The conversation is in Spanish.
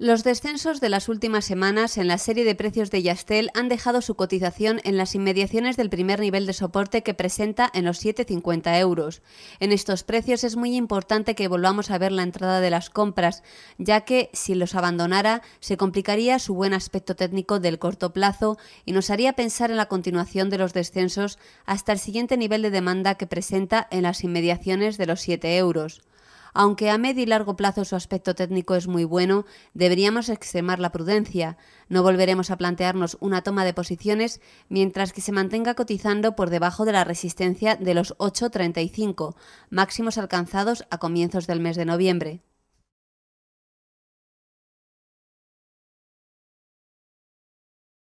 Los descensos de las últimas semanas en la serie de precios de Yastel han dejado su cotización en las inmediaciones del primer nivel de soporte que presenta en los 7,50 euros. En estos precios es muy importante que volvamos a ver la entrada de las compras, ya que si los abandonara se complicaría su buen aspecto técnico del corto plazo y nos haría pensar en la continuación de los descensos hasta el siguiente nivel de demanda que presenta en las inmediaciones de los 7 euros. Aunque a medio y largo plazo su aspecto técnico es muy bueno, deberíamos extremar la prudencia. No volveremos a plantearnos una toma de posiciones mientras que se mantenga cotizando por debajo de la resistencia de los 8.35, máximos alcanzados a comienzos del mes de noviembre.